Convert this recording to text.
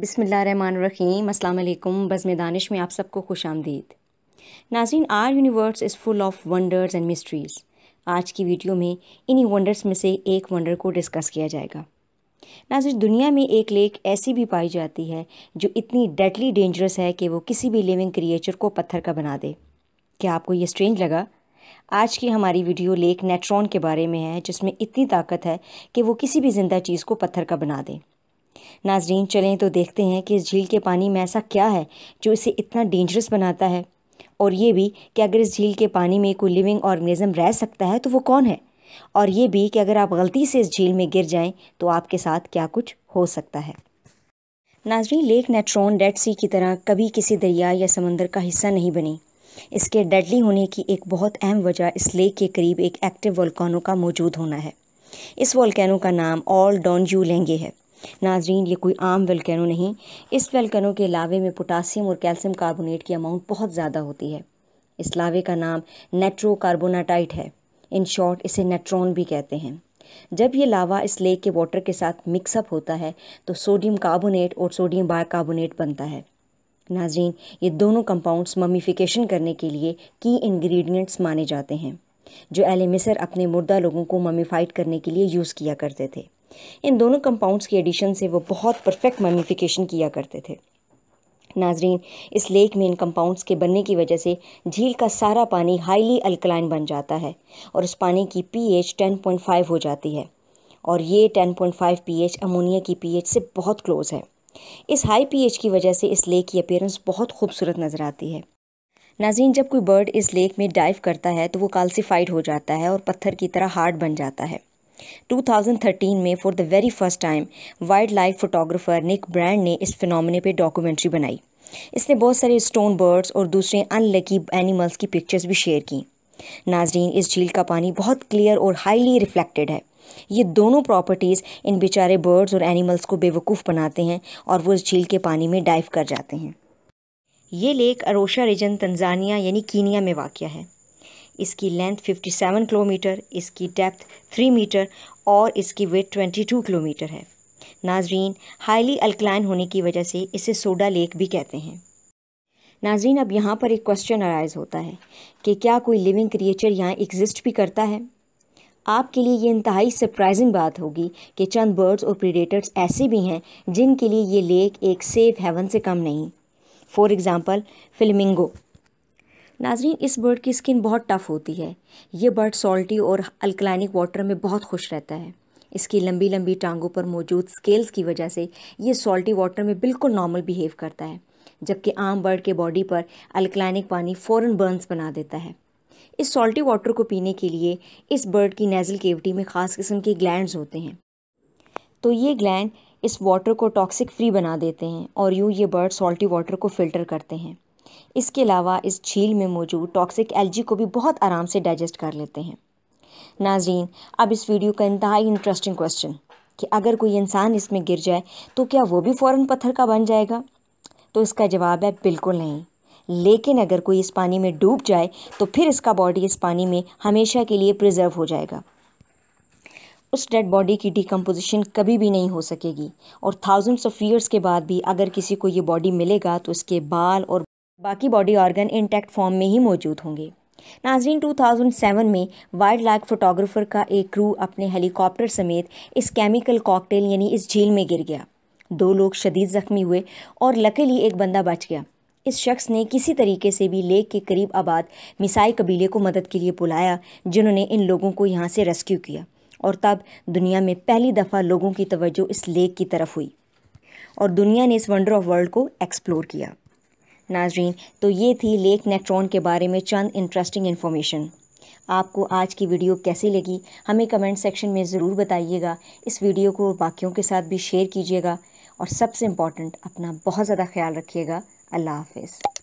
बिसमीम अल्लाम बज़म दानिश में आप सबको खुश आमदीद नाजीन our universe is full of wonders and mysteries आज की वीडियो में इन्हीं वंडर्स में से एक वंडर को डिस्कस किया जाएगा नाजिर दुनिया में एक लेक ऐसी भी पाई जाती है जो इतनी डेडली डेंजरस है कि वो किसी भी लिविंग क्रिएचर को पत्थर का बना दे क्या आपको ये स्ट्रेंज लगा आज की हमारी वीडियो लेक नेट्रॉन के बारे में है जिसमें इतनी ताकत है कि वो किसी भी ज़िंदा चीज़ को पत्थर का बना दें नाजरीन चलें तो देखते हैं कि इस झील के पानी में ऐसा क्या है जो इसे इतना डेंजरस बनाता है और ये भी कि अगर इस झील के पानी में कोई लिविंग ऑर्गेनिज़म रह सकता है तो वो कौन है और ये भी कि अगर आप गलती से इस झील में गिर जाएं तो आपके साथ क्या कुछ हो सकता है नाजरी लेक नेट्रॉन डेड सी की तरह कभी किसी दरिया या समंदर का हिस्सा नहीं बनी इसके डेडली होने की एक बहुत अहम वजह इस लेक के करीब एक एक्टिव वॉल्कानो का मौजूद होना है इस वॉल्केनो का नाम ऑल डॉन यू लेंगे है नाजरीन ये कोई आम वेलकैनो नहीं इस वेलकैनो के लावे में पोटासियम और कैल्शियम कार्बोनेट की अमाउंट बहुत ज़्यादा होती है इस लावे का नाम नेट्रोकार्बोनाटाइट है इन शॉर्ट इसे नेट्रॉन भी कहते हैं जब ये लावा इस लेक के वाटर के साथ मिक्सअप होता है तो सोडियम कार्बोनेट और सोडियम बायकार्बोनेट बनता है नाजरीन ये दोनों कंपाउंड्स ममीफिकेशन करने के लिए की इंग्रेडिएंट्स माने जाते हैं जो एलिमिसर अपने मुर्दा लोगों को ममीफाइड करने के लिए यूज़ किया करते थे इन दोनों कंपाउंड्स के एडिशन से वो बहुत परफेक्ट मेमिफिकेशन किया करते थे नाजरीन इस लेक में इन कंपाउंड्स के बनने की वजह से झील का सारा पानी हाईली अल्कलाइन बन जाता है और उस पानी की पीएच 10.5 हो जाती है और ये 10.5 पीएच अमोनिया की पीएच से बहुत क्लोज है इस हाई पीएच की वजह से इस लेक की अपेयरेंस बहुत खूबसूरत नज़र आती है नाजीन जब कोई बर्ड इस लेक में डाइव करता है तो वो कालसीफाइड हो जाता है और पत्थर की तरह हार्ड बन जाता है 2013 में for the very first time wild life photographer Nick Brandt ने इस फिनोमिने पे डॉक्यूमेंट्री बनाई इसने बहुत सारे स्टोन बर्ड्स और दूसरे अनलकी एनिमल्स की पिक्चर्स भी शेयर की नाजरीन इस झील का पानी बहुत क्लियर और हाईली रिफ्लेक्टेड है ये दोनों प्रॉपर्टीज़ इन बेचारे बर्ड्स और एनिमल्स को बेवकूफ़ बनाते हैं और वो इस झील के पानी में डाइव कर जाते हैं ये लेक अरोशा रिजन तंजानिया यानी कीनिया में वाक़ है इसकी लेंथ 57 किलोमीटर इसकी डेप्थ 3 मीटर और इसकी वेट 22 किलोमीटर है नाजरीन हाईली अल्कलाइन होने की वजह से इसे सोडा लेक भी कहते हैं नाजरीन अब यहाँ पर एक क्वेश्चन अराइज होता है कि क्या कोई लिविंग क्रिएचर यहाँ एग्जिस्ट भी करता है आपके लिए ये इंतहाई सरप्राइजिंग बात होगी कि चंद बर्ड्स और प्रीडेटर्स ऐसे भी हैं जिनके लिए ये लेक एक सेफ हेवन से कम नहीं फॉर एग्ज़ाम्पल फिल्मिंगो नाजरीन इस बर्ड की स्किन बहुत टफ़ होती है ये बर्ड सॉल्टी और अल्कलाइनिक वाटर में बहुत खुश रहता है इसकी लंबी लंबी टांगों पर मौजूद स्केल्स की वजह से ये सॉल्टी वाटर में बिल्कुल नॉर्मल बिहेव करता है जबकि आम बर्ड के बॉडी पर अल्कलाइनिक पानी फ़ौरन बर्न्स बना देता है इस सॉल्टी वाटर को पीने के लिए इस बर्ड की नेज़ल केविटी में ख़ास किस्म के ग्लैंड होते हैं तो ये ग्लैंड इस वाटर को टॉक्सिक फ्री बना देते हैं और यूँ ये बर्ड सॉल्टी वाटर को फ़िल्टर करते हैं इसके अलावा इस झील में मौजूद टॉक्सिक एलजी को भी बहुत आराम से डाइजेस्ट कर लेते हैं नाजरीन अब इस वीडियो का इंतहाई इंटरेस्टिंग क्वेश्चन कि अगर कोई इंसान इसमें गिर जाए तो क्या वो भी फ़ौर पत्थर का बन जाएगा तो इसका जवाब है बिल्कुल नहीं लेकिन अगर कोई इस पानी में डूब जाए तो फिर इसका बॉडी इस पानी में हमेशा के लिए प्रिजर्व हो जाएगा उस डेड बॉडी की डिकम्पोजिशन कभी भी नहीं हो सकेगी और थाउजेंड्स ऑफ ईयर्स के बाद भी अगर किसी को ये बॉडी मिलेगा तो इसके बाल और बाकी बॉडी ऑर्गन इंटैक्ट फॉर्म में ही मौजूद होंगे नाजरीन 2007 में वाइल्ड लाइफ फोटोग्राफर का एक क्रू अपने हेलीकॉप्टर समेत इस केमिकल कॉकटेल यानी इस झील में गिर गया दो लोग शदीद ज़ख्मी हुए और लकीली एक बंदा बच गया इस शख्स ने किसी तरीके से भी लेक के करीब आबाद मिसाई कबीले को मदद के लिए बुलाया जिन्होंने इन लोगों को यहाँ से रेस्क्यू किया और तब दुनिया में पहली दफ़ा लोगों की तवज्जो इस लेक की तरफ हुई और दुनिया ने इस वंडर ऑफ वर्ल्ड को एक्सप्लोर किया नाजरीन तो ये थी लेक नेक्ट्रॉन के बारे में चंद इंटरेस्टिंग इन्फॉर्मेशन आपको आज की वीडियो कैसी लगी हमें कमेंट सेक्शन में ज़रूर बताइएगा इस वीडियो को बाकियों के साथ भी शेयर कीजिएगा और सबसे इम्पॉर्टेंट अपना बहुत ज़्यादा ख्याल रखिएगा अल्लाह हाफिज़